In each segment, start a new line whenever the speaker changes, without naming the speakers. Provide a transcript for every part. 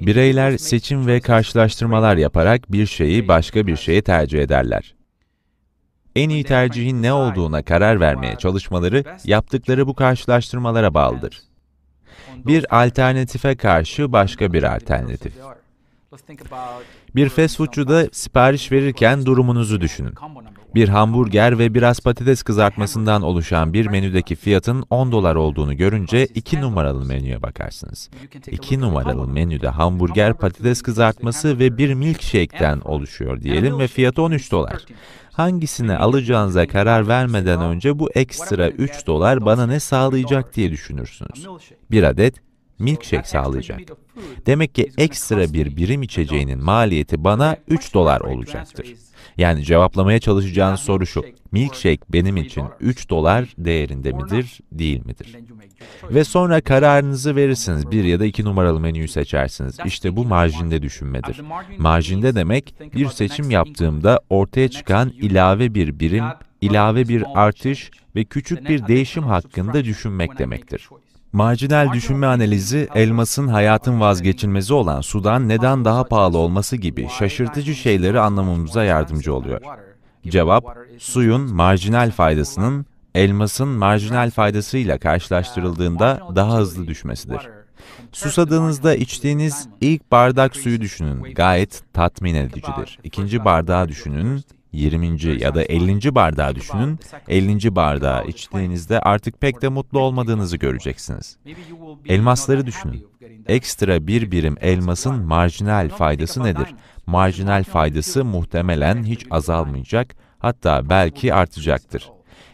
Bireyler seçim ve karşılaştırmalar yaparak bir şeyi başka bir şeye tercih ederler. En iyi tercihin ne olduğuna karar vermeye çalışmaları yaptıkları bu karşılaştırmalara bağlıdır. Bir alternatife karşı başka bir alternatif. Bir fast foodcuda sipariş verirken durumunuzu düşünün. Bir hamburger ve biraz patates kızartmasından oluşan bir menüdeki fiyatın 10 dolar olduğunu görünce 2 numaralı menüye bakarsınız. 2 numaralı menüde hamburger, patates kızartması ve bir milkshake'den oluşuyor diyelim ve fiyatı 13 dolar. Hangisini alacağınıza karar vermeden önce bu ekstra 3 dolar bana ne sağlayacak diye düşünürsünüz. Bir adet milkshake sağlayacak. Demek ki ekstra bir birim içeceğinin maliyeti bana 3 dolar olacaktır. Yani cevaplamaya çalışacağın soru şu, milkshake benim için 3 dolar değerinde midir, değil midir? Ve sonra kararınızı verirsiniz, bir ya da iki numaralı menüyü seçersiniz. İşte bu marjinde düşünmedir. Marjinde demek, bir seçim yaptığımda ortaya çıkan ilave bir birim, ilave bir artış ve küçük bir değişim hakkında düşünmek demektir. Marjinal düşünme analizi, elmasın hayatın vazgeçilmezi olan sudan neden daha pahalı olması gibi şaşırtıcı şeyleri anlamamıza yardımcı oluyor. Cevap, suyun marjinal faydasının elmasın marjinal faydasıyla karşılaştırıldığında daha hızlı düşmesidir. Susadığınızda içtiğiniz ilk bardak suyu düşünün, gayet tatmin edicidir. İkinci bardağı düşünün, 20. ya da 50. bardağı düşünün. 50. bardağı içtiğinizde artık pek de mutlu olmadığınızı göreceksiniz. Elmasları düşünün. Ekstra bir birim elmasın marjinal faydası nedir? Marjinal faydası muhtemelen hiç azalmayacak, hatta belki artacaktır.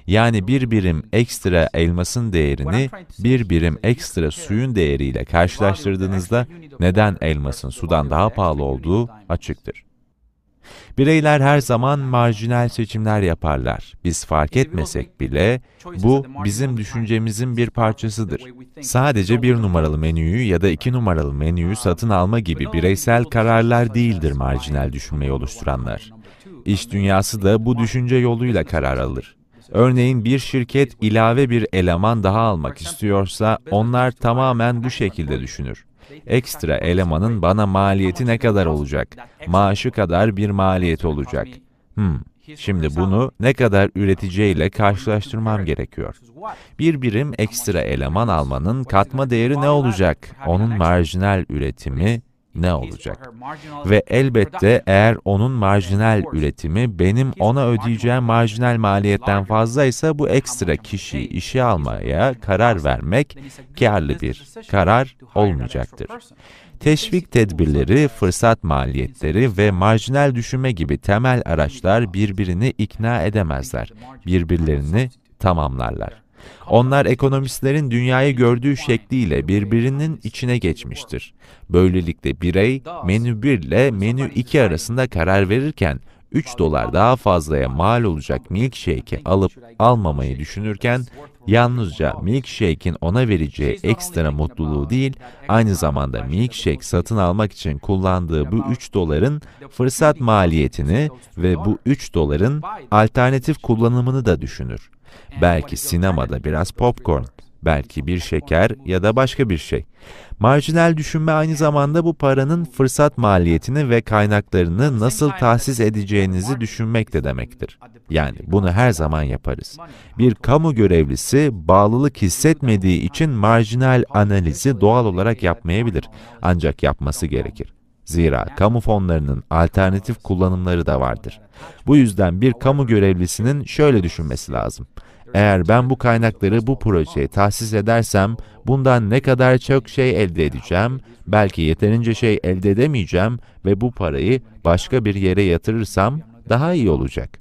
Yani bir birim ekstra elmasın değerini bir birim ekstra suyun değeriyle karşılaştırdığınızda neden elmasın sudan daha pahalı olduğu açıktır. Bireyler her zaman marjinal seçimler yaparlar. Biz fark etmesek bile bu bizim düşüncemizin bir parçasıdır. Sadece bir numaralı menüyü ya da iki numaralı menüyü um, satın alma gibi bireysel kararlar değildir marjinal düşünmeyi oluşturanlar. İş dünyası da bu düşünce yoluyla karar alır. Örneğin bir şirket ilave bir eleman daha almak istiyorsa onlar tamamen bu şekilde düşünür. Ekstra elemanın bana maliyeti ne kadar olacak? Maaşı kadar bir maliyet olacak. Hmm. Şimdi bunu ne kadar üreteceğiyle karşılaştırmam gerekiyor. Bir birim ekstra eleman almanın katma değeri ne olacak? Onun marjinal üretimi ne olacak? Ve elbette eğer onun marjinal üretimi benim ona ödeyeceğim marjinal maliyetten fazlaysa bu ekstra kişiyi işe almaya karar vermek karlı bir karar olmayacaktır. Teşvik tedbirleri, fırsat maliyetleri ve marjinal düşünme gibi temel araçlar birbirini ikna edemezler. Birbirlerini tamamlarlar. Onlar ekonomistlerin dünyayı gördüğü şekliyle birbirinin içine geçmiştir. Böylelikle birey menü 1 ile menü 2 arasında karar verirken 3 dolar daha fazlaya mal olacak milkshake'i alıp almamayı düşünürken yalnızca milkshake'in ona vereceği ekstra mutluluğu değil, aynı zamanda milkshake satın almak için kullandığı bu 3 doların fırsat maliyetini ve bu 3 doların alternatif kullanımını da düşünür. Belki sinemada biraz popcorn, belki bir şeker ya da başka bir şey. Marjinal düşünme aynı zamanda bu paranın fırsat maliyetini ve kaynaklarını nasıl tahsis edeceğinizi düşünmek de demektir. Yani bunu her zaman yaparız. Bir kamu görevlisi bağlılık hissetmediği için marjinal analizi doğal olarak yapmayabilir. Ancak yapması gerekir. Zira kamu fonlarının alternatif kullanımları da vardır. Bu yüzden bir kamu görevlisinin şöyle düşünmesi lazım. Eğer ben bu kaynakları bu projeye tahsis edersem bundan ne kadar çok şey elde edeceğim, belki yeterince şey elde edemeyeceğim ve bu parayı başka bir yere yatırırsam daha iyi olacak.